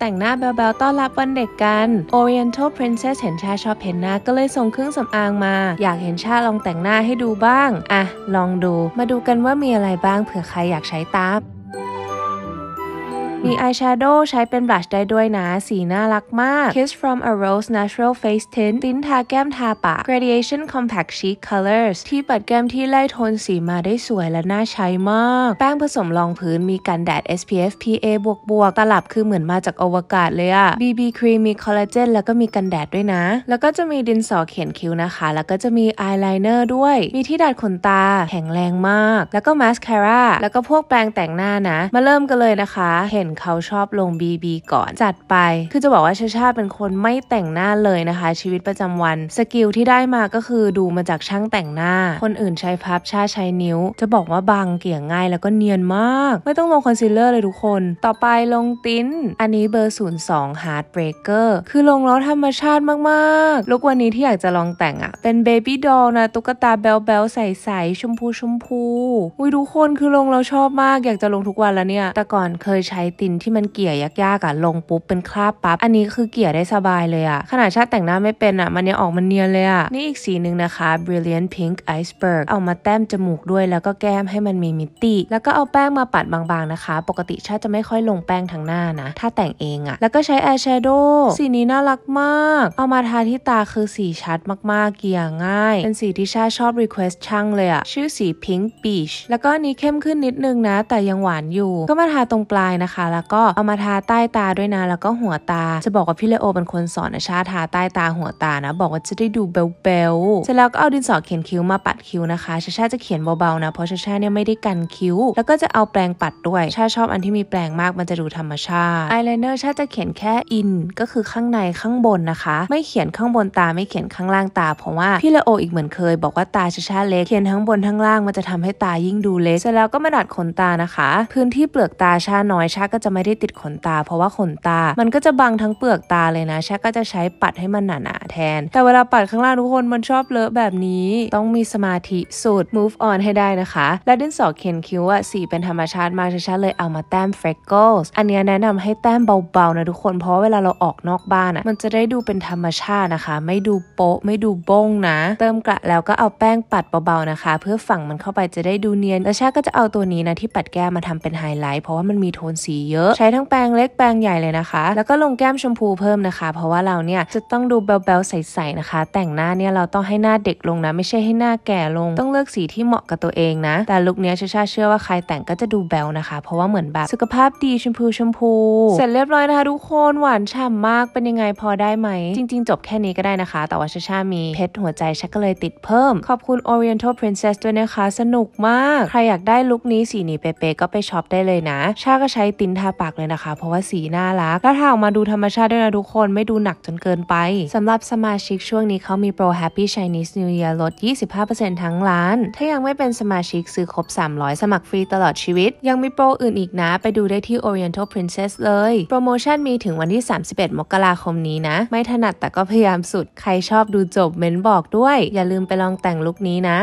แต่งหน้าแบลๆต้อนรับวันเด็กกัน Oriental Princess เห็นชาชอบเห็นหน้าก็เลยส่งเครื่องสำอางมา อยากเห็นชาลองแต่งหน้าให้ดูบ้าง อ่ะลองดูมาดูกันว่ามีอะไรบ้างเผื่อใครอยากใช้ตามมีอายแชโดว์ใช้เป็นบลัชได้ด้วยนะสีน่ารักมาก Kiss from a Rose Natural Face Tint ติ้นทาแก้มทาปาก Gradation Compact Cheek Colors ที่ปัดแก้มที่ไล่โทนสีมาได้สวยและน่าใช้มาก แป้งผสมรองพื้นมีกันแดด SPF PA บวกบวกตลับคือเหมือนมาจากอวกาศเลยอะ BB ครีมมีคอลลาเจนแล้วก็มีกันแดดด้วยนะ แล้วก็จะมีดินสอเขียนคิ้วนะคะ แล้วก็จะมีอายไลเนอร์ด้วย มีที่ดัดขนตาแข็งแรงมาก แล้วก็มาสคาร่าแล้วก็พวกแปรงแต่งหน้านะ มาเริ่มกันเลยนะคะเห็นเขาชอบลง BB ก่อนจัดไป คือจะบอกว่าชาชาเป็นคนไม่แต่งหน้าเลยนะคะ ชีวิตประจำวัน สกิลที่ได้มาก็คือดูมาจากช่างแต่งหน้า คนอื่นใช้พับชาใช้นิ้ว จะบอกว่าบางเกี่ยงง่ายแล้วก็เนียนมาก ไม่ต้องลงคอนซีลเลอร์เลยทุกคน ต่อไปลงติ้น อันนี้เบอร์ 02 Hard Breaker คือลงแล้วธรรมชาติมาก ๆลุกวันนี้ที่อยากจะลองแต่งอะ่ะ เป็นเบบี้ดอลนะตุ๊กตาแบลแบลใสๆชมพูชมพูอุ้ยทุกคนคือลงเราชอบมากอยากจะลงทุกวันแล้วเนี่ย แต่ก่อนเคยใช้ตินที่มันเกี่ยยากๆอะลงปุ๊บเป็นคราบปั๊บ อันนี้คือเกี่ยได้สบายเลยอะขนาดชาติแต่งหน้าไม่เป็นอะมันเนย่ยออกมันเนียนเลยอะนี่อีกสีหนึ่งนะคะ brilliant pink iceberg เอามาแต้มจมูกด้วย แล้วก็แก้มให้มันมีมิติ แล้วก็เอาแป้งมาปัดบางๆนะคะ ปกติชาติจะไม่ค่อยลงแป้งทางหน้านะ ถ้าแต่งเองอะแล้วก็ใช้ eye shadow สีนี้น่ารักมาก เอามาทาที่ตาคือสีชัดมากๆ เกี่ยง่าย เป็นสีที่ชาชอบ request ช่างเลยอะชื่อสี pink beach แล้วก็นี้เข้มขึ้นนิดนึงนะ แต่ยังหวานอยู่ก็มาทาตรงปลายนะคะแล้วก็เอามาทาใต้ตาด้วยนะแล้วก็หัวตา จะบอกว่าพี่เลโอเป็นคนสอนนะชาทาใต้ตาหัวตานะบอกว่าจะได้ดูเบลเบลเสร็จแล้วก็เอาดินสอเขียนคิ้วมาปัดคิ้วนะคะชาชาจะเขียนเบาๆนะเพราะชาชาเนี่ยไม่ได้กันคิ้วแล้วก็จะเอาแปรงปัดด้วยชาชอบอันที่มีแปรงมากมันจะดูธรรมชาติอายไลเนอร์ชาจะเขียนแค่อินก็คือข้างในข้างบนนะคะ ไม่เขียนข้างบนตาไม่เขียนข้างล่างตาเพราะว่าพี่เลโออีกเหมือนเคยบอกว่าตาชาชาเล็กเขียนทั้งบนทั้งล่างมันจะทำให้ตายิ่งดูเล็กเสร็จแล้วก็มาดัดขนตานะคะ พื้นที่เปลือกตาชาน้อยชาก็จะไม่ได้ติดขนตาเพราะว่าขนตามันก็จะบังทั้งเปลือกตาเลยนะแชก็จะใช้ปัดให้มันหนาๆแทน แต่เวลาปัดข้างล่างทุกคนมันชอบเลอะแบบนี้ ต้องมีสมาธิสุด move on ให้ได้นะคะ และดินสอเขียนคิ้วอะสีเป็นธรรมชาติมาก ชัดๆเลยเอามาแต้ม freckles อันนี้แนะนำให้แต้มเบาๆนะทุกคนเพราะเวลาเราออกนอกบ้านอะมันจะได้ดูเป็นธรรมชาตินะคะ ไม่ดูโป๊ะ ไม่ดูบงนะ เติมกระแล้วก็เอาแป้งปัดเบาๆนะคะ เพื่อฝังมันเข้าไปจะได้ดูเนียนแล้วชก็จะเอาตัวนี้นะที่ปัดแก้มมาทำเป็นไฮไลท์เพราะว่ามันมีโทนสีีเยอะใช้ทั้งแปรงเล็กแปรงใหญ่เลยนะคะ แล้วก็ลงแก้มชมพูเพิ่มนะคะ เพราะว่าเราเนี่ยจะต้องดูเบลๆใสๆนะคะ แต่งหน้าเนี่ยเราต้องให้หน้าเด็กลงนะไม่ใช่ให้หน้าแก่ลง ต้องเลือกสีที่เหมาะกับตัวเองนะแต่ลุคเนี้ยชาชาเชื่อว่าใครแต่งก็จะดูแบลนะคะ เพราะว่าเหมือนแบบสุขภาพดีชมพูชมพูเสร็จเรียบร้อยนะคะทุกคนหวานฉ่ำมากเป็นยังไงพอได้ไหมจริง ๆ จบแค่นี้ก็ได้นะคะ แต่ว่าชาชามีเพชรหัวใจชักก็เลยติดเพิ่ม ขอบคุณ Oriental Princess ด้วยนะคะ สนุกมากใครอยากได้ลุคนี้สีนี้เป๊ะๆก็ไปช็อปได้เลยนะ ชาก็ใช้ตินทาปากเลยนะคะ เพราะว่าสีน่ารักแล้ว้าออกมาดูธรรมชาติด้วยนะทุกคนไม่ดูหนักจนเกินไป สำหรับสมาชิกช่วงนี้เขามีโปร Happy Chinese New Year ลด 25%ทั้งร้าน ถ้ายังไม่เป็นสมาชิกซื้อครบ 300 สมัครฟรีตลอดชีวิต ยังมีโปรอื่นอีกนะ ไปดูได้ที่ Oriental Princess เลย โปรโมชั่นมีถึงวันที่ 31 มกราคมนี้นะ ไม่ถนัดแต่ก็พยายามสุดใครชอบดูจบเม้นบอกด้วย อย่าลืมไปลองแต่งลุคนี้นะ